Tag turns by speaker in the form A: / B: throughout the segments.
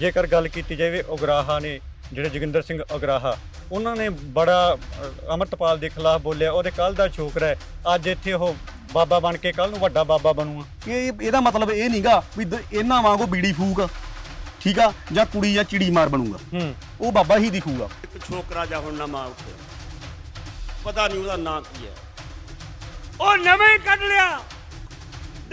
A: ਜੇਕਰ ਗੱਲ ਕੀਤੀ ਜਾਵੇ ਉਗਰਾਹਾ ਨੇ ਜਿਹੜੇ ਜਗਿੰਦਰ ਸਿੰਘ ਉਗਰਾਹਾ ਉਹਨਾਂ ਨੇ ਬੜਾ ਅਮਰਤਪਾਲ ਦੇ ਖਿਲਾਫ ਬੋਲਿਆ ਉਹਦੇ ਕੱਲ ਦਾ ਛੋਕਰਾ ਹੈ ਅੱਜ ਇੱਥੇ ਉਹ ਬਾਬਾ ਬਣ ਕੇ ਕੱਲ ਨੂੰ ਵੱਡਾ ਬਾਬਾ ਬਣੂਗਾ ਇਹ ਇਹਦਾ ਮਤਲਬ ਇਹ ਨਹੀਂਗਾ ਵੀ ਇਹਨਾਂ ਵਾਂਗੂ ਬੀੜੀ ਫੂਕ
B: ਠੀਕ ਆ ਜਾਂ ਕੁੜੀ ਜਾਂ ਚਿੜੀ ਮਾਰ ਬਣੂਗਾ ਉਹ ਬਾਬਾ ਹੀ ਦਿਖੂਗਾ ਇੱਕ ਛੋਕਰਾ ਜਾਂ ਹੁਣ ਨਾ ਮਾਰ ਪਤਾ ਨਹੀਂ ਉਹਦਾ ਨਾਂ ਕੀ ਹੈ ਉਹ ਨਵੇਂ ਕੱਢ ਲਿਆ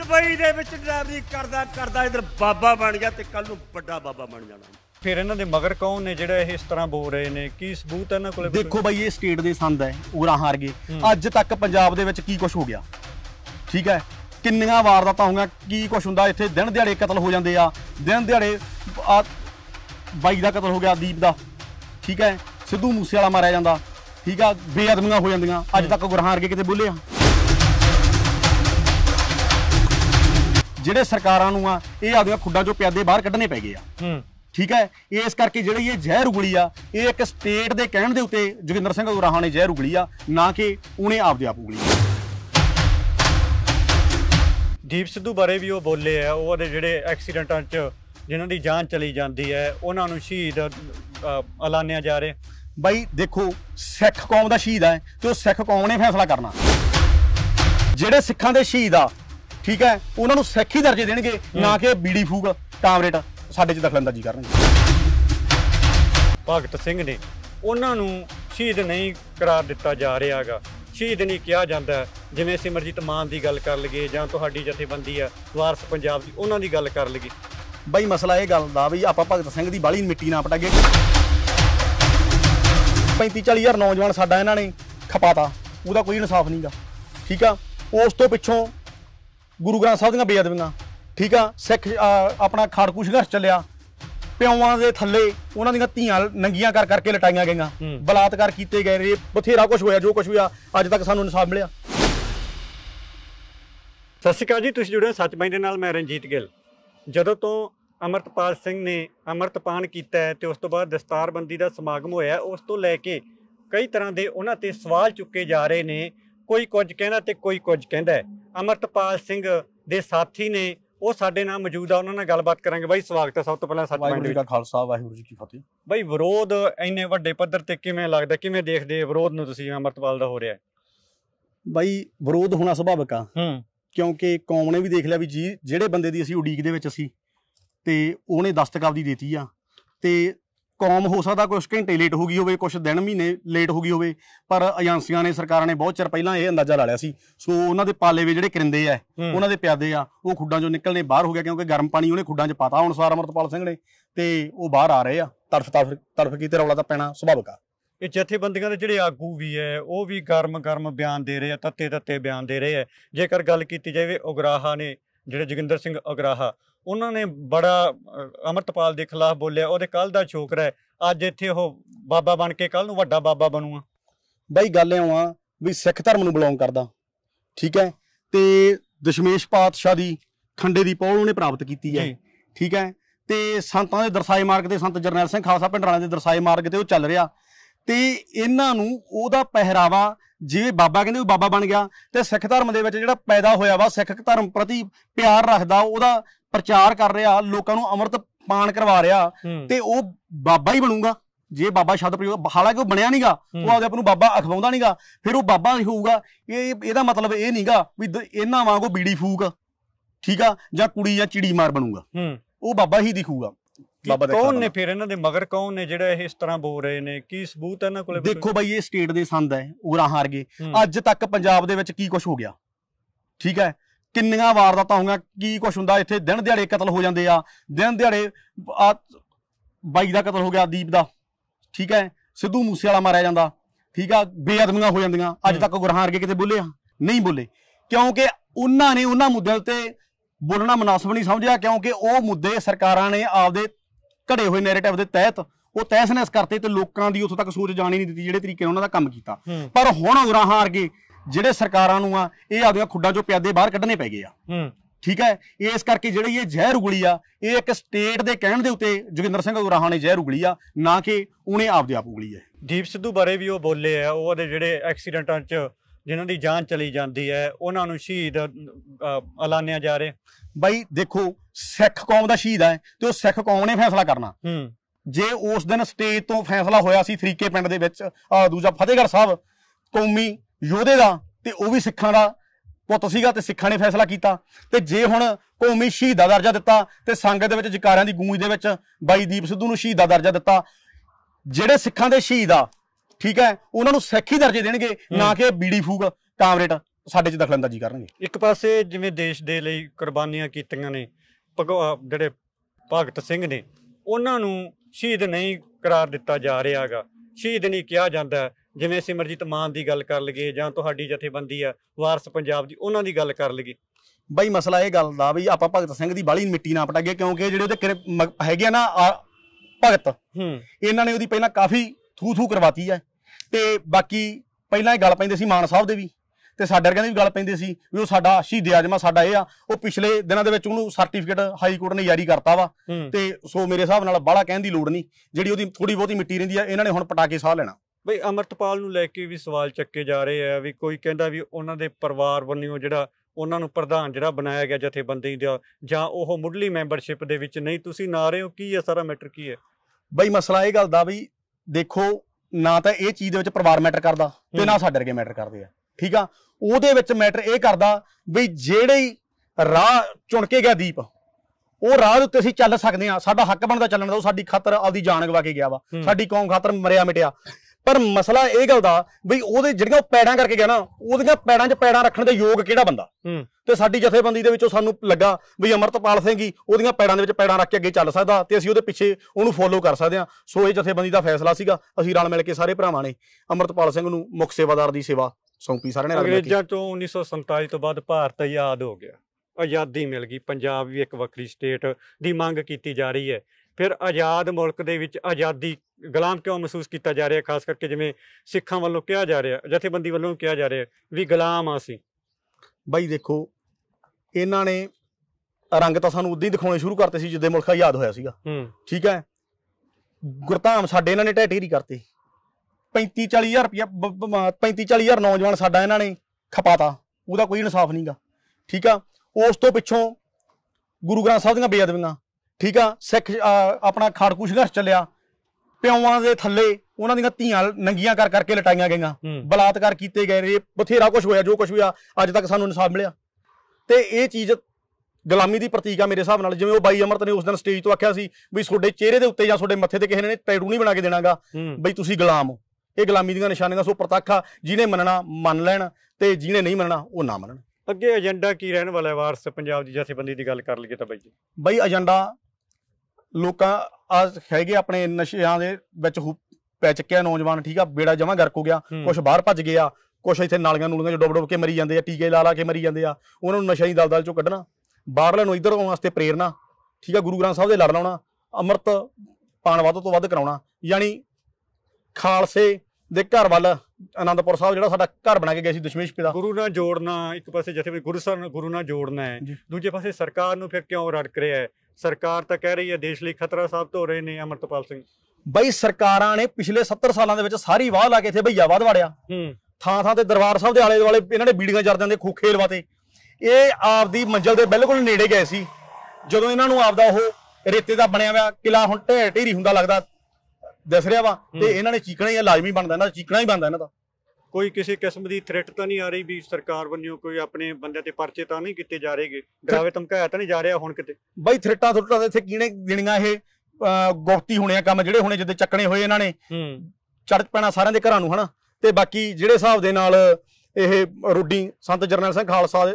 B: ਦੁਬਈ ਦੇ ਵਿੱਚ ਡਰਾਈਵਰੀ ਕਰਦਾ ਕਰਦਾ ਇਧਰ ਬਾਬਾ ਬਣ ਗਿਆ ਤੇ ਕੱਲ ਨੂੰ ਵੱਡਾ ਬਾਬਾ
A: ਬਣ ਜਾਣਾ ਫਿਰ ਇਹਨਾਂ ਦੇ ਮਗਰ ਕੌਣ ਨੇ ਜਿਹੜਾ ਇਹ ਇਸ ਤਰ੍ਹਾਂ ਬੋਲ ਰਹੇ ਨੇ ਕੀ ਸਬੂਤ ਹੈ ਇਹਨਾਂ ਕੋਲੇ ਦੇਖੋ ਬਾਈ ਇਹ
B: ਸਟੇਟ ਦੇ ਸੰਦ ਹੈ ਉਰਾ ਹਾਰ ਗਏ ਅੱਜ ਤੱਕ ਪੰਜਾਬ ਦੇ ਵਿੱਚ ਕੀ ਕੁਝ ਹੋ ਗਿਆ ਠੀਕ ਹੈ ਕਿੰਨੀਆਂ ਵਾਰਦਾਤਾਂ ਹੋਈਆਂ ਕੀ ਕੁਝ ਹੁੰਦਾ ਇੱਥੇ ਦਿਨ ਦਿਹਾੜੇ ਕਤਲ ਹੋ ਜਾਂਦੇ ਆ ਦਿਨ ਦਿਹਾੜੇ ਬਾਈ ਦਾ ਕਤਲ ਹੋ ਗਿਆ ਦੀਪ ਦਾ ਠੀਕ ਹੈ ਸਿੱਧੂ ਮੂਸੇ ਵਾਲਾ ਮਾਰਿਆ ਜਾਂਦਾ ਠੀਕ ਆ ਬੇਅਦਮੀਆਂ ਹੋ ਜਾਂਦੀਆਂ ਅੱਜ ਤੱਕ ਗੁਰਹਾਰ ਕੇ ਕਿਤੇ ਬੋਲੇ ਆ ਜਿਹੜੇ ਸਰਕਾਰਾਂ ਨੂੰ ਆ ਇਹ ਆਪਦੀਆਂ ਖੁੱਡਾਂ ਚੋਂ ਪਿਆਦੇ ਬਾਹਰ ਕੱਢਣੇ ਪੈ ਗਏ ਆ ਹੂੰ ਠੀਕ ਹੈ ਇਸ ਕਰਕੇ ਜਿਹੜੀ ਇਹ ਜ਼ਹਿਰ ਉਗਲੀ ਆ ਇਹ ਇੱਕ ਸਟੇਟ ਦੇ ਕਹਿਣ ਦੇ ਉੱਤੇ ਜੋਗਿੰਦਰ ਸਿੰਘ ਉਰਾਹਾ ਨੇ ਜ਼ਹਿਰ ਉਗਲੀ ਆ ਨਾ ਕਿ ਉਹਨੇ ਆਪਦੇ ਆਪ ਉਗਲੀ
A: ਦੀਪ ਸਿੱਧੂ ਬਾਰੇ ਵੀ ਉਹ ਬੋਲੇ ਆ ਉਹਦੇ ਜਿਹੜੇ ਐਕਸੀਡੈਂਟਾਂ 'ਚ ਜਿਨ੍ਹਾਂ ਦੀ ਜਾਨ ਚਲੀ ਜਾਂਦੀ ਹੈ ਉਹਨਾਂ ਨੂੰ ਸ਼ਹੀਦ ਐਲਾਨਿਆ ਜਾ ਰਿਹਾ ਬਾਈ ਦੇਖੋ ਸਿੱਖ
B: ਕੌਮ ਦਾ ਸ਼ਹੀਦ ਹੈ ਤੇ ਉਹ ਸਿੱਖ ਕੌਮ ਨੇ ਫੈਸਲਾ ਕਰਨਾ ਜਿਹੜੇ ਸਿੱਖਾਂ ਦੇ ਸ਼ਹੀਦ ਆ ਠੀਕ ਹੈ ਉਹਨਾਂ ਨੂੰ ਸਿੱਖ ਦਰਜੇ ਦੇਣਗੇ ਨਾ ਕਿ ਬੀੜੀ ਫੂਕ ਕਾਮਰੇਟ ਸਾਡੇ 'ਚ ਦਖਲਅੰਦਾਜ਼ੀ ਕਰਨਗੇ
A: ਭਗਤ ਸਿੰਘ ਨੇ ਉਹਨਾਂ ਨੂੰ ਸ਼ਹੀਦ ਨਹੀਂ ਕਰਾਰ ਦਿੱਤਾ ਜਾ ਰਿਹਾਗਾ ਸ਼ਹੀਦ ਨਹੀਂ ਕਿਹਾ ਜਾਂਦਾ ਜਿਵੇਂ ਸਿਮਰਜੀਤ ਮਾਨ ਦੀ ਗੱਲ ਕਰ ਲਈਏ ਜਾਂ ਤੁਹਾਡੀ ਜਥੇਬੰਦੀ ਆ ਵਾਰਸ ਪੰਜਾਬ ਦੀ ਉਹਨਾਂ ਦੀ ਗੱਲ ਕਰ ਲਈਏ
B: ਬਈ ਮਸਲਾ ਇਹ ਗੱਲ ਦਾ ਵੀ ਆਪਾਂ ਭਗਤ ਸਿੰਘ ਦੀ ਬਾਲੀ ਮਿੱਟੀ ਨਾ ਪਟਾਗੇ 35 40000 ਨੌਜਵਾਨ ਸਾਡਾ ਇਹਨਾਂ ਨੇ ਖਪਾਤਾ ਉਹਦਾ ਕੋਈ ਇਨਸਾਫ ਨਹੀਂਗਾ ਠੀਕ ਆ ਉਸ ਤੋਂ ਪਿੱਛੋਂ ਗੁਰੂ ਗ੍ਰੰਥ ਸਾਹਿਬ ਦੀਆਂ ਬੇਅਦਬੀਆਂ ਠੀਕ ਆ ਸਿੱਖ ਆਪਣਾ ਖਾੜਕੂ ਸੰਘਰਸ਼ ਚੱਲਿਆ ਪਿਉਆਂ ਦੇ ਥੱਲੇ ਉਹਨਾਂ ਦੀਆਂ ਧੀਆਂ ਨੰਗੀਆਂ ਕਰ ਕਰਕੇ ਲਟਾਈਆਂ ਗਈਆਂ ਬਲਾਤਕਾਰ ਕੀਤੇ ਗਏ ਰੇ ਬਥੇਰਾ ਕੁਝ ਹੋਇਆ ਜੋ ਕੁਝ ਹੋਇਆ ਅੱਜ ਤੱਕ ਸਾਨੂੰ ਇਨਸਾਫ ਮਿਲਿਆ
A: ਸਤਿ ਸ਼੍ਰੀ ਅਕਾਲ ਜੀ ਤੁਸੀਂ ਜੁੜੇ ਹੋ ਸੱਚਮਈ ਦੇ ਨਾਲ ਮੈਂ ਰਣਜੀਤ ਗਿੱਲ ਜਦੋਂ ਤੋਂ ਅਮਰਤਪਾਲ ਸਿੰਘ ਨੇ ਅਮਰਤਪਾਨ ਕੀਤਾ ਤੇ ਉਸ ਤੋਂ ਬਾਅਦ ਦਸਤਾਰਬੰਦੀ ਦਾ ਸਮਾਗਮ ਹੋਇਆ ਉਸ ਤੋਂ ਲੈ ਕੇ ਕਈ ਤਰ੍ਹਾਂ ਦੇ ਉਹਨਾਂ ਤੇ ਸਵਾਲ ਚੁੱਕੇ ਜਾ ਰਹੇ ਨੇ ਕੋਈ ਕੁਝ ਕਹਿੰਦਾ ਤੇ ਕੋਈ ਕੁਝ ਕਹਿੰਦਾ ਅਮਰਤਪਾਲ ਸਿੰਘ ਦੇ ਸਾਥੀ ਨੇ ਉਹ ਸਾਡੇ ਨਾਲ ਮੌਜੂਦ ਆ ਉਹਨਾਂ ਨਾਲ ਗੱਲਬਾਤ ਕਰਾਂਗੇ ਬਾਈ ਸਵਾਗਤ ਹੈ ਸਭ ਤੋਂ ਪਹਿਲਾਂ ਸੱਚਮੰਡੀ ਵਾਹਿਗੁਰੂ ਜੀ ਦਾ ਖਾਲਸਾ ਵਾਹਿਗੁਰੂ ਜੀ ਕੀ ਫਤਿਹ ਬਾਈ ਵਿਰੋਧ ਇੰਨੇ ਵੱਡੇ ਪੱਧਰ ਤੇ ਕਿਵੇਂ ਲੱਗਦਾ ਕਿਵੇਂ ਦੇਖਦੇ ਵਿਰੋਧ ਨੂੰ ਤੁਸੀਂ ਅਮਰਤਪਾਲ ਦਾ ਹੋ ਰਿਹਾ
B: ਬਾਈ ਵਿਰੋਧ ਹੋਣਾ ਸੁਭਾਵਿਕ ਆ ਹੂੰ ਕਿਉਂਕਿ ਕੌਮ ਨੇ ਵੀ ਦੇਖ ਲਿਆ ਵੀ ਜਿਹੜੇ ਬੰਦੇ ਦੀ ਅਸੀਂ ਉਡੀਕ ਦੇ ਵਿੱਚ ਅਸੀਂ ਤੇ ਉਹਨੇ ਦਸਤਕ ਆਪਦੀ ਦਿੱਤੀ ਆ ਤੇ ਕੌਮ ਹੋ ਸਕਦਾ ਕੁਝ ਘੰਟੇ ਲੇਟ ਹੋ ਗਈ ਹੋਵੇ ਕੁਝ ਦਿਨ ਮਹੀਨੇ ਲੇਟ ਹੋ ਗਈ ਹੋਵੇ ਪਰ ਏਜੰਸੀਆਂ ਨੇ ਸਰਕਾਰਾਂ ਨੇ ਬਹੁਤ ਚਿਰ ਪਹਿਲਾਂ ਇਹ ਅੰਦਾਜ਼ਾ ਲਾ ਲਿਆ ਸੀ ਸੋ ਉਹਨਾਂ ਦੇ ਪਾਲੇ ਵੇ ਜਿਹੜੇ ਕਰਿੰਦੇ ਆ ਉਹਨਾਂ ਦੇ ਪਿਆਦੇ ਆ ਉਹ ਖੁੱਡਾਂ ਚੋਂ ਨਿਕਲਨੇ ਬਾਹਰ ਹੋ ਗਿਆ ਕਿਉਂਕਿ ਗਰਮ ਪਾਣੀ ਉਹਨੇ ਖੁੱਡਾਂ 'ਚ ਪਾਤਾ ਅਨੁਸਾਰ ਅਮਰਤਪਾਲ ਸਿੰਘ ਨੇ ਤੇ ਉਹ ਬਾਹਰ ਆ ਰਹੇ ਆ ਤਰਫ ਤਰਫ ਕੀ ਕੀਤੇ ਰੌਲਾ ਤਾਂ ਪੈਣਾ ਸੁਭਾਵਿਕ ਆ
A: ਇਹ ਜਥੇਬੰਦੀਆਂ ਦੇ ਜਿਹੜੇ ਆਗੂ ਵੀ ਐ ਉਹ ਵੀ ਗਰਮ-ਗਰਮ ਬਿਆਨ ਦੇ ਰਹੇ ਆ ਤੱਤੇ-ਤੱਤੇ ਬਿਆਨ ਦੇ ਰਹੇ ਆ ਜੇਕਰ ਗੱਲ ਕੀਤੀ ਜਾਵੇ ਉਗਰਾਹਾ ਨੇ ਜਿਹੜੇ ਜਗਿੰਦਰ ਸਿੰਘ ਉਗਰਾਹਾ ਉਹਨਾਂ ਨੇ ਬੜਾ ਅਮਰਤਪਾਲ ਦੇ ਖਿਲਾਫ ਬੋਲਿਆ ਉਹਦੇ ਕੱਲ ਦਾ ਛੋਕਰਾ ਹੈ ਅੱਜ ਇੱਥੇ ਉਹ ਬਾਬਾ ਬਣ ਕੇ ਕੱਲ ਨੂੰ ਵੱਡਾ ਬਾਬਾ ਬਣੂਗਾ
B: ਬਈ ਗੱਲ ਇਉਂ ਆ ਵੀ ਸਿੱਖ ਧਰਮ ਨੂੰ ਬਲੌਂਗ ਕਰਦਾ ਠੀਕ ਹੈ ਤੇ ਦਸ਼ਮੇਸ਼ ਪਾਤਸ਼ਾਹ ਦੀ ਖੰਡੇ ਦੀ ਪੌਲ ਉਹਨੇ ਪ੍ਰਾਪਤ ਕੀਤੀ ਹੈ ਠੀਕ ਹੈ ਤੇ ਸੰਤਾਂ ਦੇ ਦਰਸਾਏ ਮਾਰਗ ਤੇ ਸੰਤ ਜਰਨੈਲ ਸਿੰਘ ਖਾਲਸਾ ਪਿੰਡਰਾਣਾ ਦੇ ਦਰਸਾਏ ਮਾਰਗ ਤੇ ਉਹ ਚੱਲ ਰਿਹਾ ਤੇ ਇਹਨਾਂ ਨੂੰ ਉਹਦਾ ਪਹਿਰਾਵਾ ਜਿਵੇਂ ਬਾਬਾ ਕਹਿੰਦੇ ਉਹ ਬਾਬਾ ਬਣ ਗਿਆ ਤੇ ਸਿੱਖ ਧਰਮ ਦੇ ਵਿੱਚ ਜਿਹੜਾ ਪੈਦਾ ਹੋਇਆ ਵਾ ਸਿੱਖ ਧਰਮ ਪ੍ਰਤੀ ਪਿਆਰ ਰੱਖਦਾ ਉਹਦਾ ਪ੍ਰਚਾਰ ਕਰ ਰਿਹਾ ਲੋਕਾਂ ਨੂੰ ਅੰਮ੍ਰਿਤ ਪਾਣ ਕਰਵਾ ਰਿਹਾ ਤੇ ਉਹ ਬਾਬਾ ਹੀ ਬਣੂਗਾ ਜੇ ਬਾਬਾ ਸ਼ਬਦ ਪ੍ਰਯੋਗ ਹਾਲਾਂਕਿ ਉਹ ਬਣਿਆ ਨਹੀਂਗਾ ਉਹ ਆਪਦੇ ਆਪ ਨੂੰ ਬਾਬਾ ਅਖਵਾਉਂਦਾ ਨਹੀਂਗਾ ਫਿਰ ਉਹ ਬਾਬਾ ਨਹੀਂ ਹੋਊਗਾ ਇਹ ਇਹਦਾ ਮਤਲਬ ਇਹ ਨਹੀਂਗਾ ਵੀ ਇਹਨਾਂ ਵਾਂਗੂ ਬੀੜੀ ਫੂਕ ਠੀਕ ਆ ਜਾਂ ਕੁੜੀ ਜਾਂ ਚਿੜੀ ਮਾਰ ਬਣੂਗਾ ਉਹ ਬਾਬਾ ਹੀ ਦਿਖੂਗਾ
A: ਬਾਬਾ ਦੇ ਕੌਣ ਨੇ ਫਿਰ ਇਹਨਾਂ ਦੇ ਮਗਰ ਕੌਣ ਨੇ ਜਿਹੜਾ ਇਹ ਇਸ ਤਰ੍ਹਾਂ ਬੋਲ ਰਹੇ ਨੇ ਕੀ ਸਬੂਤ ਹੈ ਇਹਨਾਂ ਕੋਲੇ ਦੇਖੋ ਬਾਈ ਇਹ ਸਟੇਟ ਦੇ
B: ਸੰਦ ਹੈ ਉਰਾ ਹਾਰ ਗਏ ਅੱਜ ਤੱਕ ਪੰਜਾਬ ਦੇ ਵਿੱਚ ਕੀ ਕੁਝ ਹੋ ਗਿਆ ਠੀਕ ਹੈ ਕਿੰਨੀਆਂ ਵਾਰਦਾਤਾਂ ਹੋਈਆਂ ਕੀ ਕੁਝ ਹੁੰਦਾ ਇੱਥੇ ਦਿਨ ਦਿਹਾੜੇ ਕਤਲ ਹੋ ਜਾਂਦੇ ਆ ਦਿਨ ਦਿਹਾੜੇ ਬਾਈ ਦਾ ਕਤਲ ਹੋ ਗਿਆ ਦੀਪ ਦਾ ਠੀਕ ਹੈ ਸਿੱਧੂ ਮੂਸੇ ਵਾਲਾ ਮਾਰਿਆ ਜਾਂਦਾ ਠੀਕ ਆ ਬੇਅਦਮੀਆਂ ਹੋ ਜਾਂਦੀਆਂ ਅੱਜ ਤੱਕ ਗੁਰਹਾਰ ਗਏ ਕਿਤੇ ਬੋਲੇ ਆ ਨਹੀਂ ਬੋਲੇ ਕਿਉਂਕਿ ਉਹਨਾਂ ਨੇ ਉਹਨਾਂ ਮੁੱਦਿਆਂ ਤੇ ਬੋਲਣਾ ਮناسب ਨਹੀਂ ਸਮਝਿਆ ਕਿਉਂਕਿ ਉਹ ਮੁੱਦੇ ਸਰਕਾਰਾਂ ਨੇ ਆਪਦੇ ਘੜੇ ਹੋਏ ਨੈਰੇਟਿਵ ਦੇ ਤਹਿਤ ਉਹ ਤਹਿਸ ਇਸ ਕਰਤੇ ਤੇ ਲੋਕਾਂ ਦੀ ਉੱਥੋਂ ਤੱਕ ਸੋਚ ਜਾਣੀ ਨਹੀਂ ਦਿੱਤੀ ਜਿਹੜੇ ਤਰੀਕੇ ਨਾਲ ਉਹਨਾਂ ਦਾ ਕੰਮ ਕੀਤਾ ਪਰ ਹੁਣ ਉਗਰਾਹਾਂ ਗਏ ਜਿਹੜੇ ਸਰਕਾਰਾਂ ਨੂੰ ਆ ਇਹ ਆਪਦੀਆਂ ਖੁੱਡਾਂ ਚੋਂ ਪਿਆਦੇ ਬਾਹਰ ਕੱਢਣੇ ਪੈ ਗਏ ਆ ਠੀਕ ਹੈ ਇਸ ਕਰਕੇ ਜਿਹੜੀ ਇਹ ਜ਼ਹਿਰ ਉਗਲੀ ਆ ਇਹ ਇੱਕ ਸਟੇਟ ਦੇ ਕਹਿਣ ਦੇ ਉੱਤੇ
A: ਜੋਗਿੰਦਰ ਸਿੰਘ ਉਗਰਾਹਾਂ ਨੇ ਜ਼ਹਿਰ ਉਗਲੀ ਆ ਨਾ ਕਿ ਉਹਨੇ ਆਪਦੇ ਆਪ ਉਗਲੀ ਹੈ ਦੀਪ ਸਿੱਧੂ ਬਾਰੇ ਵੀ ਉਹ ਬੋਲੇ ਆ ਉਹਦੇ ਜਿਹੜੇ ਐਕਸੀਡੈਂਟਾਂ 'ਚ ਜਿਨ੍ਹਾਂ ਦੀ ਜਾਨ ਚਲੀ ਜਾਂਦੀ ਹੈ ਉਹਨਾਂ ਨੂੰ ਸ਼ਹੀਦ ਐਲਾਨਿਆ ਜਾ ਰਿਹਾ ਬਾਈ ਦੇਖੋ
B: ਸਿੱਖ ਕੌਮ ਦਾ ਸ਼ਹੀਦ ਹੈ ਤੇ ਉਹ ਸਿੱਖ ਕੌਮ ਨੇ ਫੈਸਲਾ ਕਰਨਾ ਜੇ ਉਸ ਦਿਨ ਸਟੇਜ ਤੋਂ ਫੈਸਲਾ ਹੋਇਆ ਸੀ ਫਰੀਕੇ ਪਿੰਡ ਦੇ ਵਿੱਚ ਦੂਜਾ ਫਤਿਹਗੜ੍ਹ ਸਾਹਿਬ ਕੌਮੀ ਯੋਧੇ ਦਾ ਤੇ ਉਹ ਵੀ ਸਿੱਖਾਂ ਦਾ ਪੁੱਤ ਸੀਗਾ ਤੇ ਸਿੱਖਾਂ ਨੇ ਫੈਸਲਾ ਕੀਤਾ ਤੇ ਜੇ ਹੁਣ ਕੌਮੀ ਸ਼ਹੀਦ ਦਾ ਦਰਜਾ ਦਿੱਤਾ ਤੇ ਸੰਗਤ ਦੇ ਵਿੱਚ ਜਕਾਰਿਆਂ ਦੀ ਗੂੰਜ ਦੇ ਵਿੱਚ ਬਾਈ ਦੀਪ ਸਿੱਧੂ ਨੂੰ ਸ਼ਹੀਦ ਦਾ ਦਰਜਾ ਦਿੱਤਾ ਜਿਹੜੇ ਸਿੱਖਾਂ ਦੇ ਸ਼ਹੀਦ ਆ ਠੀਕ ਹੈ ਉਹਨਾਂ ਨੂੰ ਸਿੱਖੀ ਦਰਜੇ ਦੇਣਗੇ ਨਾ ਕਿ ਬੀੜੀ ਫੂਕ ਕਾਮਰੇਟ ਸਾਡੇ 'ਚ ਦਖਲੰਦਾਜ਼ੀ ਕਰਨਗੇ
A: ਇੱਕ ਪਾਸੇ ਜਿਵੇਂ ਦੇਸ਼ ਦੇ ਲਈ ਕੁਰਬਾਨੀਆਂ ਕੀਤੀਆਂ ਨੇ ਜਿਹੜੇ ਭਗਤ ਸਿੰਘ ਨੇ ਉਹਨਾਂ ਨੂੰ ਸ਼ਹੀਦ ਨਹੀਂ ਕਰਾਰ ਦਿੱਤਾ ਜਾ ਰਿਹਾਗਾ ਸ਼ਹੀਦ ਨਹੀਂ ਕਿਹਾ ਜਾਂਦਾ ਜਿਵੇਂ ਸਿਮਰਜੀਤ ਮਾਨ ਦੀ ਗੱਲ ਕਰ ਲਈਏ ਜਾਂ ਤੁਹਾਡੀ ਜਥੇਬੰਦੀ ਆ ਵਾਰਸ ਪੰਜਾਬ ਦੀ ਉਹਨਾਂ ਦੀ ਗੱਲ ਕਰ ਲਈਏ
B: ਬਈ ਮਸਲਾ ਇਹ ਗੱਲ ਦਾ ਵੀ ਆਪਾਂ ਭਗਤ ਸਿੰਘ ਦੀ ਬਾਲੀ ਮਿੱਟੀ ਨਾ ਪਟਾਗੇ ਕਿਉਂਕਿ ਜਿਹੜੇ ਉਹਦੇ ਹੈਗੇ ਨਾ ਭਗਤ ਹੂੰ ਇਹਨਾਂ ਨੇ ਉਹਦੀ ਪਹਿਲਾਂ ਕਾਫੀ ਥੂ ਥੂ ਕਰਵਾਤੀ ਹੈ ਤੇ ਬਾਕੀ ਪਹਿਲਾਂ ਇਹ ਗੱਲ ਪੈਂਦੇ ਸੀ ਮਾਨ ਸਾਹਿਬ ਦੇ ਵੀ ਤੇ ਸਾਡੇ ਵਰਗਿਆਂ ਦੀ ਵੀ ਗੱਲ ਪੈਂਦੀ ਸੀ ਵੀ ਉਹ ਸਾਡਾ ਸ਼ਹੀਦ ਆਜਮਾ ਸਾਡਾ ਇਹ ਆ ਉਹ ਪਿਛਲੇ ਦਿਨਾਂ ਦੇ ਵਿੱਚ ਉਹਨੂੰ ਸਰਟੀਫਿਕੇਟ ਹਾਈ ਕੋਰਟ ਨੇ ਜਾਰੀ ਕਰਤਾ ਵਾ ਤੇ ਸੋ ਮੇਰੇ ਹਿਸਾਬ ਨਾਲ ਬਾਲਾ ਕਹਿਣ ਦੀ ਲੋੜ ਨਹੀਂ ਜਿਹੜੀ ਉਹਦੀ ਥੋੜੀ ਬਹੁਤੀ ਮਿੱਟੀ ਰਹਿੰਦੀ ਆ ਇਹਨਾਂ ਨੇ ਹੁਣ ਪਟਾ ਕੇ ਸਾਹ ਲੈਣਾ
A: ਬਈ ਅਮਰਤਪਾਲ ਨੂੰ ਲੈ ਕੇ ਵੀ ਸਵਾਲ ਚੱਕੇ ਜਾ ਰਹੇ ਆ ਵੀ ਕੋਈ ਕਹਿੰਦਾ ਵੀ ਉਹਨਾਂ ਦੇ ਪਰਿਵਾਰ ਵੱਲੋਂ ਜਿਹੜਾ ਉਹਨਾਂ ਨੂੰ ਪ੍ਰਧਾਨ ਜਿਹੜਾ ਬਣਾਇਆ ਗਿਆ ਜਥੇਬੰਦੀ ਦਾ ਜਾਂ ਉਹ ਮੁੱਢਲੀ ਮੈਂਬਰਸ਼ਿਪ ਦੇ ਵਿੱਚ ਨਹੀਂ ਤੁਸੀਂ ਨਾ ਰਹੇ ਹੋ ਕੀ ਹੈ ਸਾਰਾ ਮੈਟਰ ਕੀ ਹੈ ਬਈ ਮਸਲਾ ਇਹ ਗੱਲ ਦਾ ਵੀ ਦੇਖੋ
B: ਨਾ ਤਾਂ ਇਹ ਚੀਜ਼ ਦੇ ਵਿੱਚ ਪਰਿਵਾਰ ਮੈਟਰ ਕਰਦਾ ਤੇ ਨਾ ਸਾਡੇ ਵਰਗੇ ਮੈਟਰ ਕਰਦੇ ਆ ਠੀਕ ਆ ਉਹਦੇ ਵਿੱਚ ਮੈਟਰ ਇਹ ਕਰਦਾ ਵੀ ਜਿਹੜੇ ਹੀ ਰਾਹ ਚੁਣ ਕੇ ਗਿਆ ਦੀਪ ਉਹ ਰਾਹ ਦੇ ਉੱਤੇ ਅਸੀਂ ਚੱਲ ਸਕਦੇ ਆ ਸਾਡਾ ਹੱਕ ਬਣਦਾ ਚੱਲਣ ਦਾ ਉਹ ਸਾਡੀ ਖਾਤਰ ਆਪਦੀ ਜਾਨ ਗਵਾ ਕੇ ਗਿਆ ਵਾ ਸਾਡੀ ਕੌਮ ਖਾਤਰ ਮਰਿਆ ਮਿਟਿਆ ਪਰ ਮਸਲਾ ਇਹ ਗੱਲ ਦਾ ਵੀ ਉਹਦੇ ਜਿਹੜੀਆਂ ਪੈੜਾਂ ਕਰਕੇ ਗਿਆ ਨਾ ਉਹਦੀਆਂ ਪੈੜਾਂ 'ਚ ਪੈੜਾਂ ਰੱਖਣ ਦੇ ਯੋਗ ਕਿਹੜਾ ਬੰਦਾ ਤੇ ਸਾਡੀ ਜਥੇਬੰਦੀ ਦੇ ਵਿੱਚੋਂ ਸਾਨੂੰ ਲੱਗਾ ਵੀ ਅਮਰਤਪਾਲ ਸਿੰਘ ਹੀ ਉਹਦੀਆਂ ਪੈੜਾਂ ਦੇ ਵਿੱਚ ਪੈੜਾਂ ਰੱਖ ਕੇ ਅੱਗੇ ਚੱਲ ਸਕਦਾ ਤੇ ਅਸੀਂ ਉਹਦੇ ਪਿੱਛੇ ਉਹਨੂੰ ਫੋਲੋ ਕਰ ਸਕਦੇ ਹਾਂ ਸੋ ਇਹ ਜਥੇਬੰਦੀ ਦਾ ਫੈਸਲਾ ਸੀਗਾ ਅਸੀਂ ਰਲ ਮਿਲ ਕੇ ਸਾਰੇ ਭਰਾਵਾਂ ਨੇ ਅਮਰਤਪਾਲ ਸਿੰਘ ਨੂੰ ਮੁੱਖ ਸੇਵਾਦਾਰ ਦੀ ਸੇਵਾ ਸੌਂਪੀ ਸਾਰੇ ਨੇ ਰਲ ਕੇ ਅੰਗਰੇਜ਼ਾਂ
A: ਤੋਂ 1947 ਤੋਂ ਬਾਅਦ ਭਾਰਤ ਆਜ਼ਾਦ ਹੋ ਗਿਆ ਆਜ਼ਾਦੀ ਮਿਲ ਗਈ ਪੰਜਾਬ ਵੀ ਇੱਕ ਵੱਖਰੀ ਸਟੇਟ ਦੀ ਮੰਗ ਕੀਤੀ ਜਾ ਰਹੀ ਹੈ ਫਿਰ ਆਜ਼ਾਦ ਮੁਲਕ ਦੇ ਵਿੱਚ ਆਜ਼ਾਦੀ ਗੁਲਾਮ ਕਿਉਂ ਮਹਿਸੂਸ ਕੀਤਾ ਜਾ ਰਿਹਾ ਖਾਸ ਕਰਕੇ ਜਿਵੇਂ ਸਿੱਖਾਂ ਵੱਲੋਂ ਕਿਹਾ ਜਾ ਰਿਹਾ ਜਥੇਬੰਦੀ ਵੱਲੋਂ ਕਿਹਾ ਜਾ ਰਿਹਾ ਵੀ ਗੁਲਾਮ ਆ ਸੀ
B: ਬਾਈ ਦੇਖੋ ਇਹਨਾਂ ਨੇ ਰੰਗ ਤਾਂ ਸਾਨੂੰ ਉਦੋਂ ਹੀ ਦਿਖਾਉਣੇ ਸ਼ੁਰੂ ਕਰਤੇ ਸੀ ਜਿੱਦੇ ਮੁਲਕ ਆਜ਼ਾਦ ਹੋਇਆ ਸੀਗਾ ਹੂੰ ਠੀਕ ਹੈ ਗੁਰਧਾਮ ਸਾਡੇ ਇਹਨਾਂ ਨੇ ਢਹਿ ਕਰਤੇ 35 40000 ਰੁਪਇਆ 35 40000 ਨੌਜਵਾਨ ਸਾਡਾ ਇਹਨਾਂ ਨੇ ਖਪਾਤਾ ਉਹਦਾ ਕੋਈ ਇਨਸਾਫ ਨਹੀਂਗਾ ਠੀਕ ਆ ਉਸ ਤੋਂ ਪਿੱਛੋਂ ਗੁਰੂ ਗ੍ਰੰਥ ਸਾਹਿਬ ਦੀਆਂ ਬੇਅਦਬੀਆਂ ਠੀਕ ਆ ਸਿੱਖ ਆਪਣਾ ਖਾੜਕੂ ਸੰਘਰਸ਼ ਚੱਲਿਆ ਪਿਉਆਂ ਦੇ ਥੱਲੇ ਉਹਨਾਂ ਦੀਆਂ ਧੀਆਂ ਨੰਗੀਆਂ ਕਰ ਕਰਕੇ ਲਟਾਈਆਂ ਗਈਆਂ ਬਲਾਤਕਾਰ ਕੀਤੇ ਗਏ ਰੇ ਬਥੇਰਾ ਕੁਝ ਹੋਇਆ ਜੋ ਕੁਝ ਹੋਇਆ ਅੱਜ ਤੱਕ ਸਾਨੂੰ ਇਨਸਾਫ ਮਿਲਿਆ ਤੇ ਇਹ ਚੀਜ਼ ਗੁਲਾਮੀ ਦੀ ਪ੍ਰਤੀਕ ਆ ਮੇਰੇ ਹਿਸਾਬ ਨਾਲ ਜਿਵੇਂ ਉਹ ਬਾਈ ਅਮਰਤ ਨੇ ਉਸ ਦਿਨ ਸਟੇਜ ਤੋਂ ਆਖਿਆ ਸੀ ਵੀ ਤੁਹਾਡੇ ਚਿਹਰੇ ਦੇ ਉੱਤੇ ਜਾਂ ਤੁਹਾਡੇ ਮੱਥੇ ਤੇ ਕਿਸੇ ਨੇ ਟੈਟੂ ਨਹੀਂ ਬਣਾ ਕੇ ਦੇਣਾਗਾ ਬਈ ਤੁਸੀਂ ਗੁਲਾਮ ਹੋ ਇਹ ਗੁਲਾਮੀ ਦੀਆਂ ਨਿਸ਼ਾਨੀਆਂ ਸੋ ਆ ਜਿਹਨੇ ਮੰਨਣਾ ਮੰਨ ਲੈਣ ਤੇ ਜਿਹਨੇ ਨਹੀਂ ਮੰਨਣਾ ਉਹ ਨਾ ਮੰਨਣ
A: ਅੱਗੇ ਏਜੰਡਾ ਕੀ ਰਹਿਣ ਵਾਲਾ ਹੈ ਵਾਰਸ ਪੰਜਾਬ ਦੀ ਜਥੇਬੰਦੀ ਦੀ ਗੱਲ ਕਰ ਲਈਏ ਤਾਂ ਬਾਈ ਜੀ
B: ਬਾਈ ਏਜੰਡਾ ਲੋਕਾਂ ਆ ਹੈਗੇ ਆਪਣੇ ਨਸ਼ਿਆਂ ਦੇ ਵਿੱਚ ਪੈ ਚੱਕਿਆ ਨੌਜਵਾਨ ਠੀਕ ਆ ਬੇੜਾ ਜਮਾ ਗਰਕ ਹੋ ਗਿਆ ਕੁਝ ਬਾਹਰ ਭੱਜ ਗਿਆ ਕੁਝ ਇੱਥੇ ਨਾਲੀਆਂ ਨੂਲੀਆਂ ਚ ਡੁੱਬ ਡੁੱਬ ਕੇ ਮਰੀ ਜਾਂਦੇ ਆ ਟੀਕੇ ਲਾ ਲਾ ਕੇ ਮਰੀ ਜਾਂਦੇ ਆ ਉਹਨਾਂ ਨੂੰ ਨਸ਼ਾ ਦੀ ਦਲਦਲ ਚੋਂ ਕੱਢਣਾ ਬਾਹਰਲੇ ਨੂੰ ਇਧਰ ਆਉਣ ਵਾਸਤੇ ਪ੍ਰੇਰਣਾ ਠੀਕ ਆ ਗੁਰੂ ਗ੍ਰੰਥ ਸਾਹਿਬ ਦੇ ਲੜ ਲਾਉਣਾ ਅੰਮ੍ਰਿਤ ਪਾਣ ਵੱਧ ਤੋਂ ਵੱਧ ਕਰਾਉਣਾ ਯਾਨੀ ਖਾਲਸੇ ਦੇ ਘਰ ਵੱਲ
A: ਆਨੰਦਪੁਰ ਸਾਹਿਬ ਜਿਹੜਾ ਸਾਡਾ ਘਰ ਬਣਾ ਕੇ ਗਿਆ ਸੀ ਦਸ਼ਮੇਸ਼ ਪਿਤਾ ਗੁਰੂ ਨਾਲ ਜੋੜਨਾ ਇੱਕ ਪਾਸੇ ਵੀ ਗੁਰੂ ਸਰ ਗੁਰੂ ਨਾਲ ਜੋੜਨਾ ਹੈ ਦੂਜੇ ਪਾਸੇ ਸਰਕਾਰ ਨੂੰ ਫਿਰ ਕਿਉਂ ਰੜਕ ਰਿਹਾ ਹੈ ਸਰਕਾਰ ਤਾਂ ਕਹਿ ਰਹੀ ਹੈ ਦੇਸ਼ ਲਈ ਖਤਰਾ ਸਾਬਤ ਹੋ ਰਹੇ ਨੇ ਅਮਰਤਪਾਲ ਸਿੰਘ
B: ਬਈ ਸਰਕਾਰਾਂ ਨੇ ਪਿਛਲੇ 70 ਸਾਲਾਂ ਦੇ ਵਿੱਚ ਸਾਰੀ ਵਾਹ ਲਾ ਕੇ ਇੱਥੇ ਭਈਆ ਵੜਿਆ ਹੂੰ ਥਾਂ ਥਾਂ ਤੇ ਦਰਬਾਰ ਸਾਹਿਬ ਦੇ ਆਲੇ ਦੁਆਲੇ ਇਹਨਾਂ ਨੇ ਬੀੜੀਆਂ ਜਰਦਿਆਂ ਦੇ ਖੋਖੇ ਲਵਾਤੇ ਇਹ ਆਪਦੀ ਮੰਜ਼ਲ ਦੇ ਬਿਲਕੁਲ ਨੇੜੇ ਗਏ ਸੀ ਜਦੋਂ ਇਹਨਾਂ ਨੂੰ ਆਪਦਾ ਉਹ ਰੇਤੇ ਦਾ ਬਣਿਆ ਹੋਇਆ ਕਿਲਾ ਹੁਣ ਢੇਰ ਢੇਰੀ ਹੁੰਦਾ ਲੱਗਦਾ ਦਿਸ ਰਿਹਾ ਵਾ ਤੇ ਇਹਨਾਂ ਨੇ ਚੀਕਣਾ ਹੀ ਲਾਜ਼ਮੀ ਬਣਦਾ ਇਹਨਾਂ ਦਾ ਚੀਕਣਾ ਹੀ ਬਣਦਾ ਇਹਨਾਂ ਦਾ
A: ਕੋਈ ਕਿਸੇ ਕਿਸਮ ਦੀ ਥ੍ਰੈਟ ਤਾਂ ਨਹੀਂ ਆ ਰਹੀ ਵੀ ਸਰਕਾਰ ਵੱਲੋਂ ਕੋਈ ਆਪਣੇ ਬੰਦਿਆਂ ਤੇ ਪਰਚੇ ਤਾਂ ਨਹੀਂ ਕੀਤੇ ਜਾ ਰਹੇਗੇ ਡਰਾਵੇ ਧਮਕਾਇਆ ਤਾਂ ਨਹੀਂ ਜਾ ਰਿਹਾ ਹੁਣ ਕਿਤੇ
B: ਬਾਈ ਥ੍ਰੈਟਾਂ ਥੁੱਟਾਂ ਦੇ ਇੱਥੇ ਕਿਹਨੇ ਦੇਣੀਆਂ ਇਹ ਗੋਤੀ ਹੋਣੇ ਆ ਕੰਮ ਜਿਹੜੇ ਹੋਣੇ ਜਿੱਦੇ ਚੱਕਣੇ ਹੋਏ ਇਹਨਾਂ ਨੇ ਹੂੰ ਚੜ ਪੈਣਾ ਸਾਰਿਆਂ ਦੇ ਘਰਾਂ ਨੂੰ ਹਨਾ ਤੇ ਬਾਕੀ ਜਿਹੜੇ ਹਿਸਾਬ ਦੇ ਨਾਲ ਇਹ ਰੋਡੀ ਸੰਤ ਜਰਨਲ ਸਿੰਘ ਖਾਲਸਾ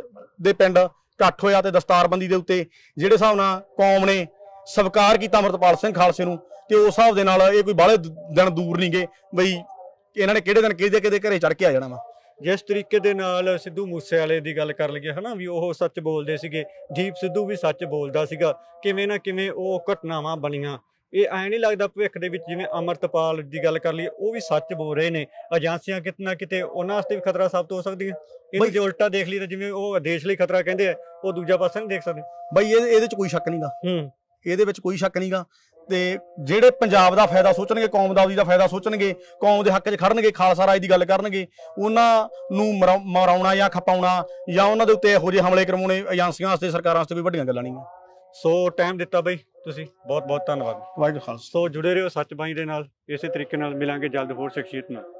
B: ਦੇ ਪਿੰਡ ਇਕੱਠ ਹੋਇਆ ਤੇ ਦਸਤਾਰਬੰਦੀ ਦੇ ਉੱਤੇ ਜਿਹੜੇ ਹਿਸਾਬ ਨਾਲ ਕੌਮ ਨੇ ਸਵਕਾਰ ਕੀਤਾ ਅਮਰਤਪਾਲ ਸਿੰਘ ਖਾਲਸੇ ਨੂੰ ਤੇ ਉਸ ਹਿਸਾਬ ਦੇ ਨਾਲ ਇਹ ਕੋਈ ਬਾਹਲੇ ਦਿਨ ਦੂਰ ਨਹੀਂ ਗਏ ਬਈ ਇਹਨਾਂ ਨੇ ਕਿਹੜੇ ਦਿਨ ਕਿਹਦੇ ਕਿਹਦੇ ਘਰੇ ਚੜ ਕੇ ਆ ਜਾਣਾ ਵਾ
A: ਜਿਸ ਤਰੀਕੇ ਦੇ ਨਾਲ ਸਿੱਧੂ ਮੂਸੇਵਾਲੇ ਦੀ ਗੱਲ ਕਰ ਲਈਏ ਹਨਾ ਵੀ ਉਹ ਸੱਚ ਬੋਲਦੇ ਸੀਗੇ ਦੀਪ ਸਿੱਧੂ ਵੀ ਸੱਚ ਬੋਲਦਾ ਸੀਗਾ ਕਿਵੇਂ ਨਾ ਕਿਵੇਂ ਉਹ ਘਟਨਾਵਾਂ ਬਣੀਆਂ ਇਹ ਐ ਨਹੀਂ ਲੱਗਦਾ ਭਵਿੱਖ ਦੇ ਵਿੱਚ ਜਿਵੇਂ ਅਮਰਤਪਾਲ ਦੀ ਗੱਲ ਕਰ ਲਈ ਉਹ ਵੀ ਸੱਚ ਬੋਲ ਰਹੇ ਨੇ ਏਜੰਸੀਆਂ ਕਿਤਨਾ ਕਿਤੇ ਉਹਨਾਂ ਵਾਸਤੇ ਵੀ ਖਤਰਾ ਸਾਬਤ ਹੋ ਸਕਦੀ ਹੈ ਇਹਨੂੰ ਜੇ ਉਲਟਾ ਦੇਖ ਲਈ ਤਾਂ ਜਿਵੇਂ ਉਹ ਦੇਸ਼ ਲਈ ਖਤਰਾ ਕਹਿੰਦੇ ਆ ਉਹ ਦੂਜਾ ਪਾਸਾ ਨਹੀਂ ਦੇਖ ਸਕਦੇ ਬਈ ਇਹਦੇ
B: ਚ ਕੋਈ ਸ਼ੱਕ ਨਹੀਂਗਾ ਹੂੰ
A: ਇਹਦੇ ਵਿੱਚ ਕੋਈ ਸ਼ੱਕ ਨਹੀਂਗਾ ਤੇ
B: ਜਿਹੜੇ ਪੰਜਾਬ ਦਾ ਫਾਇਦਾ ਸੋਚਣਗੇ ਕੌਮ ਦਾ ਉਹਦੀ ਦਾ ਫਾਇਦਾ ਸੋਚਣਗੇ ਕੌਮ ਦੇ ਹੱਕ 'ਚ ਖੜਨਗੇ ਖਾਲਸਾ ਰਾਜ ਦੀ ਗੱਲ ਕਰਨਗੇ ਉਹਨਾਂ ਨੂੰ ਮਰਾਉਣਾ ਜਾਂ ਖਪਾਉਣਾ ਜਾਂ ਉਹਨਾਂ ਦੇ ਉੱਤੇ ਇਹੋ ਜਿਹੇ ਹਮਲੇ ਕਰਮਾਉਣੇ ਏਜੰਸੀਆਂ ਵਾਸਤੇ ਸਰਕਾਰਾਂ ਵਾਸਤੇ ਵੀ ਵੱਡੀਆਂ ਗੱਲਾਂ ਨਹੀਂ ਸੋ ਟਾਈਮ ਦਿੱਤਾ ਬਈ ਤੁਸੀਂ ਬਹੁਤ ਬਹੁਤ ਧੰਨਵਾਦ ਵਾਹਿਗੁਰੂ ਖਾਲਸਾ ਸੋ
A: ਜੁੜੇ ਰਹੋ ਬਾਈ ਦੇ ਨਾਲ ਇਸੇ ਤਰੀਕੇ ਨਾਲ ਮਿਲਾਂਗੇ ਜਲਦ ਹੋਰ ਸ਼ਖਸੀਅਤ ਨਾਲ